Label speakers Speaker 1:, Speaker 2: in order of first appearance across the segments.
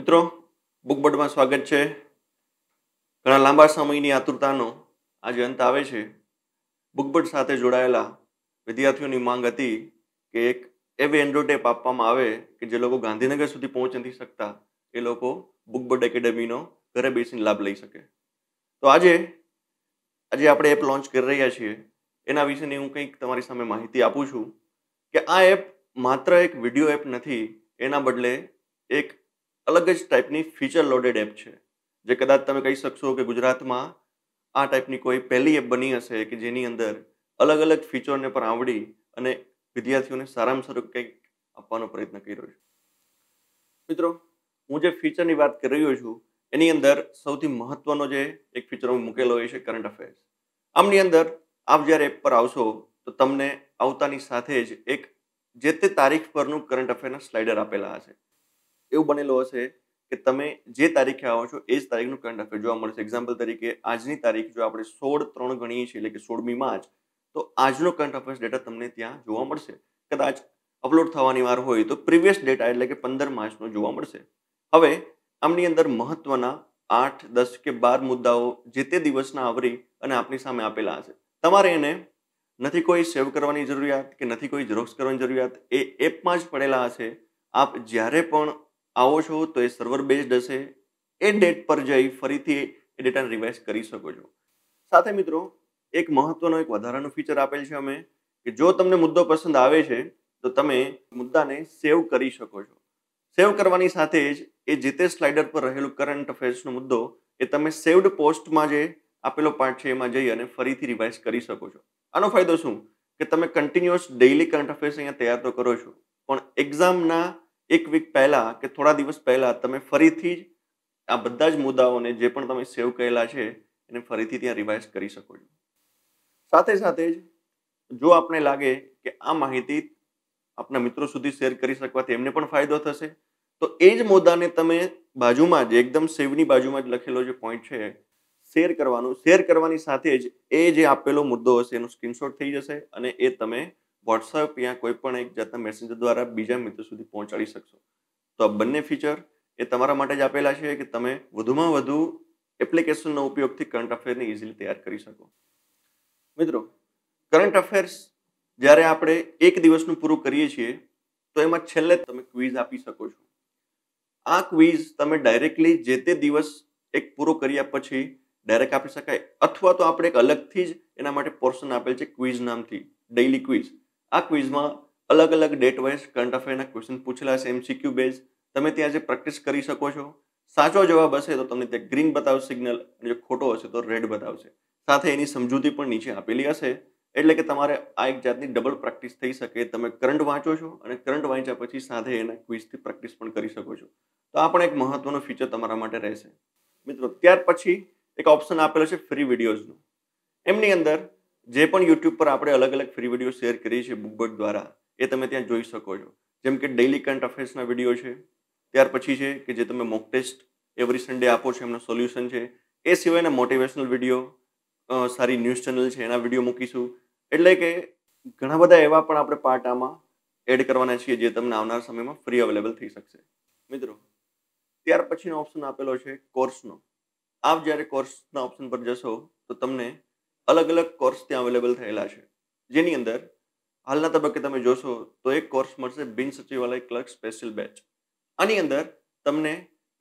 Speaker 1: મિત્રો બુકબર્ડમાં સ્વાગત છે ઘણા લાંબા સમયની આતુરતાનો આજે અંત આવે છે બુકબર્ડ સાથે જોડાયેલા વિદ્યાર્થીઓની માંગ હતી કે એક એવી એન્ડ્રોટેપ આપવામાં આવે કે જે લોકો ગાંધીનગર સુધી પહોંચી નથી શકતા એ લોકો બુકબર્ડ એકેડેમીનો ઘરે બેસીને લાભ લઈ શકે તો આજે આજે આપણે એપ લોન્ચ કરી રહ્યા છીએ એના વિશેની હું કંઈક તમારી સામે માહિતી આપું છું કે આ એપ માત્ર એક વિડીયો એપ નથી એના બદલે એક અલગ જ ટાઈપની ફીચર લોડેડ એપ છે જે કદાચ તમે કહી શકશો કે ગુજરાતમાં આ ટાઈપની કોઈ પહેલી એપ બની હશે કે જેની અંદર અલગ અલગ ફીચરને પણ આવડી અને વિદ્યાર્થીઓને સારામાં સારું કંઈક આપવાનો પ્રયત્ન કરી રહ્યો છે મિત્રો હું જે ફીચરની વાત કરી રહ્યો છું એની અંદર સૌથી મહત્વનો જે એક ફીચર હું મૂકેલો હોય છે કરંટ અફેર્સ આમની અંદર આપ જ્યારે એપ પર આવશો તો તમને આવતાની સાથે જ એક જે તે તારીખ પરનું કરંટ અફેરના સ્લાઇડર આપેલા હશે એવું બનેલો હશે કે તમે જે તારીખે આવો છો એ જ તારીખનું કરંટ અફેર જોવા મળશે એક્ઝામ્પલ તરીકે આજની તારીખ જો આપણે સોળ ત્રણ ગણીએ છીએ એટલે કે સોળમી માર્ચ તો આજનો કરંટ અફેર્સ ડેટા તમને ત્યાં જોવા મળશે કદાચ અપલોડ થવાની વાર હોય તો પ્રીવિયસ ડેટા એટલે કે પંદર માર્ચનો જોવા મળશે હવે આમની અંદર મહત્વના આઠ દસ કે બાર મુદ્દાઓ જે તે દિવસના આવરી અને આપની સામે આપેલા હશે તમારે એને નથી કોઈ સેવ કરવાની જરૂરિયાત કે નથી કોઈ ઝેરોક્ષ કરવાની જરૂરિયાત એ એપમાં જ પડેલા હશે આપ જ્યારે પણ આવો છો તો એ સર્વર બેઝડ હશે એ ડેટ પર જઈ ફરીથી એ ડેટાને રિવાઇઝ કરી શકો છો સાથે મિત્રો એક મહત્વનો એક વધારાનું ફીચર આપેલ છે અમે કે જો તમને મુદ્દો પસંદ આવે છે તો તમે મુદ્દાને સેવ કરી શકો છો સેવ કરવાની સાથે જ એ જે તે સ્લાઇડર પર રહેલું કરંટ અફેર્સનો મુદ્દો એ તમે સેવડ પોસ્ટમાં જે આપેલો પાર્ટ છે એમાં જઈ અને ફરીથી રિવાઇઝ કરી શકો છો આનો ફાયદો શું કે તમે કન્ટિન્યુઅસ ડેઇલી કરંટ અફેર્સ અહીંયા તૈયાર તો કરો છો પણ એક્ઝામના એક વીક પહેલાં કે થોડા દિવસ પહેલાં તમે ફરીથી જ આ બધા જ મુદ્દાઓને જે પણ તમે સેવ કરેલા છે એને ફરીથી ત્યાં રિવાઇઝ કરી શકો છો સાથે સાથે જ જો આપને લાગે કે આ માહિતી આપણા મિત્રો સુધી શેર કરી શકવાથી એમને પણ ફાયદો થશે તો એ જ મુદ્દાને તમે બાજુમાં જ એકદમ સેવની બાજુમાં જ લખેલો જે પોઈન્ટ છે શેર કરવાનું શેર કરવાની સાથે જ એ જે આપેલો મુદ્દો હશે એનો સ્ક્રીનશોટ થઈ જશે અને એ તમે વોટ્સઅપ યા કોઈ પણ એક જાતના મેસેન્જર દ્વારા બીજા મિત્રો સુધી પહોંચાડી શકશો તો આ બંને ફીચર એ તમારા માટે જ આપેલા છે કે તમે વધુમાં વધુ એપ્લિકેશનનો ઉપયોગથી કરંટ અફેરને ઇઝીલી તૈયાર કરી શકો મિત્રો કરંટ અફેર્સ જ્યારે આપણે એક દિવસનું પૂરું કરીએ છીએ તો એમાં છેલ્લે તમે ક્વિઝ આપી શકો છો આ ક્વિઝ તમે ડાયરેક્ટલી જે તે દિવસ એક પૂરો કર્યા પછી ડાયરેક્ટ આપી શકાય અથવા તો આપણે એક અલગથી જ એના માટે પોર્શન આપેલ છે ક્વિઝ નામથી ડેઇલી ક્વિઝ આ ક્વિઝમાં અલગ અલગ ડેટ વાઇઝ કરંટ અફેરના ક્વેશ્ચન પૂછેલા છે એમસીક્યુ બેઝ તમે ત્યાં જે પ્રેક્ટિસ કરી શકો છો સાચો જવાબ હશે તો તમને ત્યાં ગ્રીન બતાવશે સિગ્નલ અને જો ખોટો હશે તો રેડ બતાવશે સાથે એની સમજૂતી પણ નીચે આપેલી હશે એટલે કે તમારે આ એક જાતની ડબલ પ્રેક્ટિસ થઈ શકે તમે કરંટ વાંચો છો અને કરંટ વાંચ્યા પછી સાથે એના ક્વિઝથી પ્રેક્ટિસ પણ કરી શકો છો તો આ પણ એક મહત્વનું ફીચર તમારા માટે રહેશે મિત્રો ત્યાર પછી એક ઓપ્શન આપેલો છે ફ્રી વિડીયોઝનો એમની અંદર જે પણ યુટ્યુબ પર આપણે અલગ અલગ ફ્રી વિડીયો શેર કરીએ છીએ બુકબર્ડ દ્વારા એ તમે ત્યાં જોઈ શકો છો જેમ કે ડેઇલી કરંટ અફેર્સના વિડીયો છે ત્યાર પછી છે કે જે તમે મોક ટેસ્ટ એવરી સન્ડે આપો છો એમનું સોલ્યુશન છે એ સિવાયના મોટિવેશનલ વિડીયો સારી ન્યૂઝ ચેનલ છે એના વિડીયો મૂકીશું એટલે કે ઘણા બધા એવા પણ આપણે પાર્ટ આમાં એડ કરવાના છીએ જે તમને આવનાર સમયમાં ફ્રી અવેલેબલ થઈ શકશે મિત્રો ત્યાર પછીનો ઓપ્શન આપેલો છે કોર્સનો આપ જ્યારે કોર્સના ઓપ્શન પર જશો તો તમને અલગ અલગ કોર્સ ત્યાં અવેલેબલ થયેલા છે જેની અંદર હાલના તબક્કે તમે જોશો તો એક કોર્સ મળશે બિન સચિવાલય ક્લર્ક સ્પેશિયલ બેચ આની અંદર તમને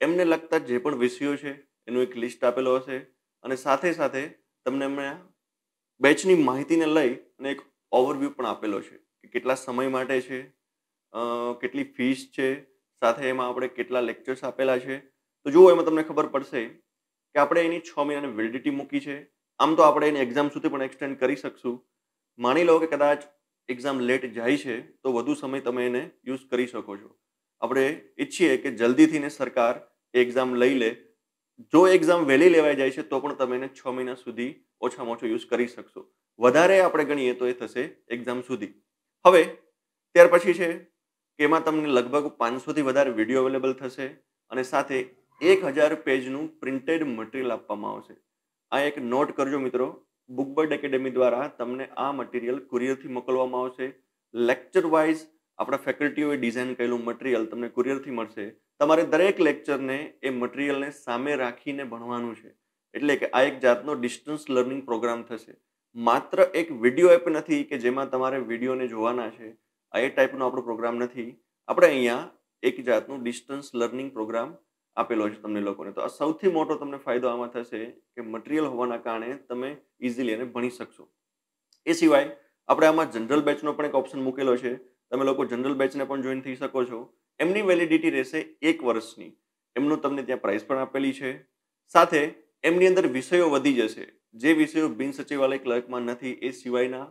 Speaker 1: એમને લગતા જે પણ વિષયો છે એનું એક લિસ્ટ આપેલો હશે અને સાથે સાથે તમને એમણે બેચની માહિતીને લઈ અને એક ઓવરવ્યૂ પણ આપેલો છે કે કેટલા સમય માટે છે કેટલી ફીસ છે સાથે એમાં આપણે કેટલા લેક્ચર્સ આપેલા છે તો જુઓ એમાં તમને ખબર પડશે કે આપણે એની છ મહિનાની વેલિડિટી મૂકી છે આમ તો આપણે એને એક્ઝામ સુધી પણ એક્સટેન્ડ કરી શકશું માની લો કે કદાચ એક્ઝામ લેટ જાય છે તો વધુ સમય તમે એને યુઝ કરી શકો છો આપણે ઈચ્છીએ કે જલ્દીથી ને સરકાર એક્ઝામ લઈ લે જો એક્ઝામ વહેલી લેવાઈ જાય છે તો પણ તમે એને છ મહિના સુધી ઓછામાં ઓછો યુઝ કરી શકશો વધારે આપણે ગણીએ તો એ થશે એક્ઝામ સુધી હવે ત્યાર પછી છે કે એમાં તમને લગભગ પાંચસોથી વધારે વિડીયો અવેલેબલ થશે અને સાથે એક હજાર પેજનું પ્રિન્ટેડ મટીરિયલ આપવામાં આવશે આ એક નોટ કરજો મિત્રો બુકબર્ડ એકેડેમી દ્વારા તમને આ મટીરિયલ કુરિયરથી મોકલવામાં આવશે લેક્ચર વાઇઝ આપણા ફેકલ્ટીઓએ ડિઝાઇન કરેલું મટીરિયલ તમને કુરિયરથી મળશે તમારે દરેક લેક્ચરને એ મટીરિયલને સામે રાખીને ભણવાનું છે એટલે કે આ એક જાતનો ડિસ્ટન્સ લર્નિંગ પ્રોગ્રામ થશે માત્ર એક વિડીયો એપ નથી કે જેમાં તમારે વિડીયોને જોવાના છે આ એ ટાઈપનો આપણો પ્રોગ્રામ નથી આપણે અહીંયા એક જાતનું ડિસ્ટન્સ લર્નિંગ પ્રોગ્રામ આપેલો છે તમને લોકોને તો આ સૌથી મોટો તમને ફાયદો આમાં થશે કે મટીરિયલ હોવાના કારણે તમે ઇઝીલી એને ભણી શકશો એ સિવાય આપણે આમાં જનરલ બેચનો પણ એક ઓપ્શન મૂકેલો છે તમે લોકો જનરલ બેચને પણ જોઈન થઈ શકો છો એમની વેલિડિટી રહેશે એક વર્ષની એમનું તમને ત્યાં પ્રાઇસ પણ આપેલી છે સાથે એમની અંદર વિષયો વધી જશે જે વિષયો બિન સચિવાલય ક્લર્કમાં નથી એ સિવાયના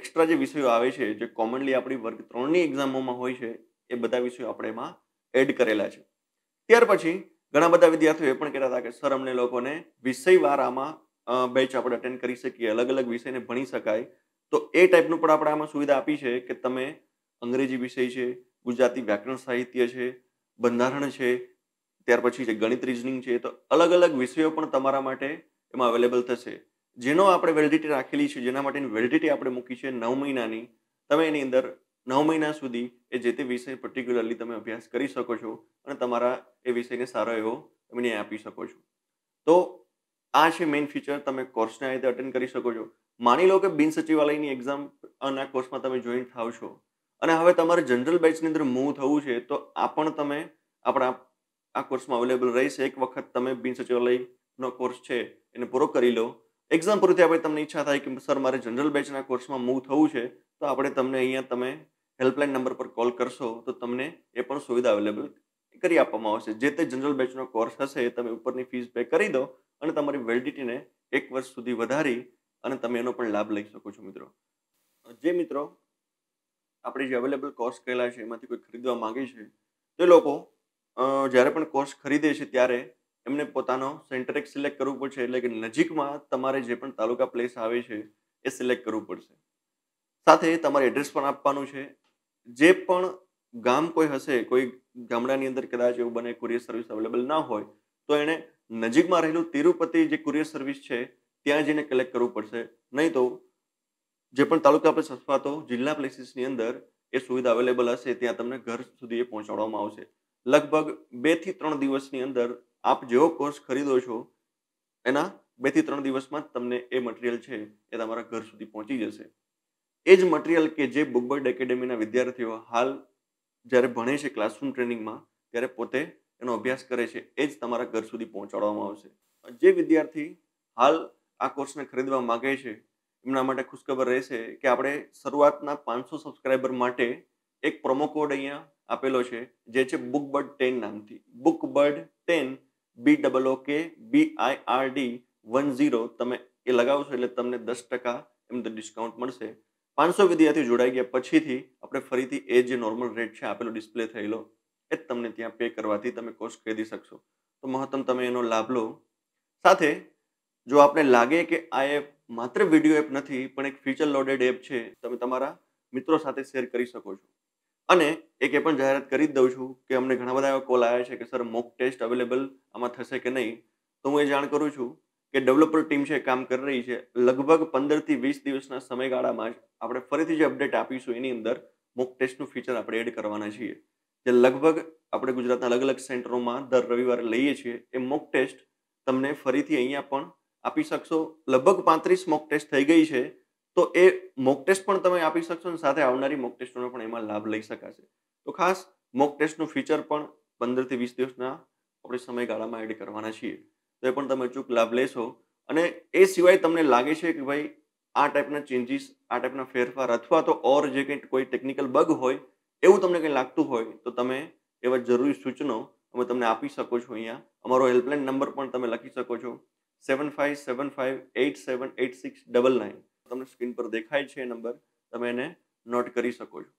Speaker 1: એક્સ્ટ્રા જે વિષયો આવે છે જે કોમનલી આપણી વર્ગ ત્રણની એક્ઝામોમાં હોય છે એ બધા વિષયો આપણે એમાં એડ કરેલા છે ત્યાર પછી ઘણા બધા વિદ્યાર્થીઓ એ પણ કહેતા હતા કે સર અમને લોકોને વિષયવાર આમાં બેચ આપણે અટેન્ડ કરી શકીએ અલગ અલગ વિષયને ભણી શકાય તો એ ટાઈપનું પણ આપણે આમાં સુવિધા આપી છે કે તમે અંગ્રેજી વિષય છે ગુજરાતી વ્યાકરણ સાહિત્ય છે બંધારણ છે ત્યાર પછી જે ગણિત રિઝનિંગ છે તો અલગ અલગ વિષયો પણ તમારા માટે એમાં અવેલેબલ થશે જેનો આપણે વેલિડિટી રાખેલી છે જેના માટેની વેલિડિટી આપણે મૂકી છે નવ મહિનાની તમે એની અંદર નવ મહિના સુધી એ જે તે વિષય પર્ટિક્યુલરલી તમે અભ્યાસ કરી શકો છો અને તમારા એ વિષયને સારો એવો તમે ન્યાય આપી શકો છો તો આ છે મેઇન ફીચર તમે કોર્સને આ રીતે અટેન્ડ કરી શકો છો માની લો કે બિન સચિવાલયની એક્ઝામ અને આ કોર્સમાં તમે જોઈન થાવ છો અને હવે તમારે જનરલ બેચની અંદર મૂવ થવું છે તો આ પણ તમે આપણા આ કોર્સમાં અવેલેબલ રહીશ એક વખત તમે બિન સચિવાલયનો કોર્સ છે એને પૂરો કરી લો એક્ઝામ પૂરી આપણે તમને ઈચ્છા થાય કે સર મારે જનરલ બેચના કોર્સમાં મૂવ થવું છે તો આપણે તમને અહીંયા તમે હેલ્પલાઇન નંબર પર કોલ કરશો તો તમને એ પણ સુવિધા અવેલેબલ કરી આપવામાં આવશે જે તે જનરલ બેચનો કોર્સ હશે એ તમે ઉપરની ફીસ પે કરી દો અને તમારી વેલિડિટીને એક વર્ષ સુધી વધારી અને તમે એનો પણ લાભ લઈ શકો છો મિત્રો જે મિત્રો આપણે જે અવેલેબલ કોર્સ કરેલા છે એમાંથી કોઈ ખરીદવા માગે છે તે લોકો જ્યારે પણ કોર્સ ખરીદે છે ત્યારે એમને પોતાનો સેન્ટર એક સિલેક્ટ કરવું પડશે એટલે કે નજીકમાં તમારે જે પણ તાલુકા પ્લેસ આવે છે એ સિલેક્ટ કરવું પડશે સાથે તમારે એડ્રેસ પણ આપવાનું છે જે પણ ગામ કોઈ હશે કોઈ ગામડાની અંદર કદાચ એવું બને કુરિયર સર્વિસ અવેલેબલ ના હોય તો એને નજીકમાં રહેલું તિરુપતિ જે કુરિયર સર્વિસ છે ત્યાં જઈને કલેક્ટ કરવું પડશે નહીં તો જે પણ તાલુકા પ્લેસ અથવા તો જિલ્લા પ્લેસીસની અંદર એ સુવિધા અવેલેબલ હશે ત્યાં તમને ઘર સુધી એ પહોંચાડવામાં આવશે લગભગ બે થી ત્રણ દિવસની અંદર આપ જેવો કોર્સ ખરીદો છો એના બે થી ત્રણ દિવસમાં તમને એ મટીરિયલ છે એ તમારા ઘર સુધી પહોંચી જશે એ જ મટિરિયલ કે જે બુક બર્ડ એકેડેમીના વિદ્યાર્થીઓ હાલ જ્યારે ભણે છે ક્લાસરૂમ ટ્રેનિંગમાં ત્યારે પોતે એનો અભ્યાસ કરે છે એ જ તમારા ઘર સુધી પહોંચાડવામાં આવશે જે વિદ્યાર્થી હાલ આ કોર્સને ખરીદવા માગે છે એમના માટે ખુશખબર રહેશે કે આપણે શરૂઆતના પાંચસો સબસ્ક્રાઈબર માટે એક પ્રોમો કોડ અહીંયા આપેલો છે જે છે બુક બર્ડ ટેન નામથી book bird ten B double O K B I R D one zero તમે એ લગાવશો એટલે તમને દસ ટકા એમ તો ડિસ્કાઉન્ટ મળશે પાંચસો વિદ્યાર્થીઓ જોડાઈ ગયા પછીથી આપણે ફરીથી એ જે નોર્મલ રેટ છે આપેલો ડિસ્પ્લે થયેલો એ જ તમને ત્યાં પે કરવાથી તમે કોર્સ ખરીદી શકશો તો મહત્તમ તમે એનો લાભ લો સાથે જો આપણે લાગે કે આ એપ માત્ર વિડીયો એપ નથી પણ એક ફીચર લોડેડ એપ છે તમે તમારા મિત્રો સાથે શેર કરી શકો છો અને એક એ પણ જાહેરાત કરી જ દઉં છું કે અમને ઘણા બધા એવા કોલ આવ્યા છે કે સર મોક ટેસ્ટ અવેલેબલ આમાં થશે કે નહીં તો હું એ જાણ કરું છું કે ડેવલપર ટીમ છે કામ કરી રહી છે લગભગ પંદરથી વીસ દિવસના સમયગાળામાં જ આપણે ફરીથી જે અપડેટ આપીશું એની અંદર મોક ટેસ્ટનું ફીચર આપણે એડ કરવાના છીએ જે લગભગ આપણે ગુજરાતના અલગ અલગ સેન્ટરોમાં દર રવિવારે લઈએ છીએ એ મોક ટેસ્ટ તમને ફરીથી અહીંયા પણ આપી શકશો લગભગ પાંત્રીસ મોક ટેસ્ટ થઈ ગઈ છે તો એ મોક ટેસ્ટ પણ તમે આપી શકશો અને સાથે આવનારી મોક ટેસ્ટનો પણ એમાં લાભ લઈ શકાશે તો ખાસ મોક ટેસ્ટનું ફીચર પણ પંદરથી વીસ દિવસના આપણે સમયગાળામાં એડ કરવાના છીએ તો એ પણ તમે અચૂક લાભ લેશો અને એ સિવાય તમને લાગે છે કે ભાઈ આ ટાઈપના ચેન્જીસ આ ટાઈપના ફેરફાર અથવા તો ઓર જે કંઈ કોઈ ટેકનિકલ બગ હોય એવું તમને કંઈ લાગતું હોય તો તમે એવા જરૂરી સૂચનો અમે તમને આપી શકો છો અહીંયા અમારો હેલ્પલાઇન નંબર પણ તમે લખી શકો છો seven five seven five eight seven eight six double nine તમને સ્ક્રીન પર દેખાય છે નંબર તમે એને નોટ કરી શકો છો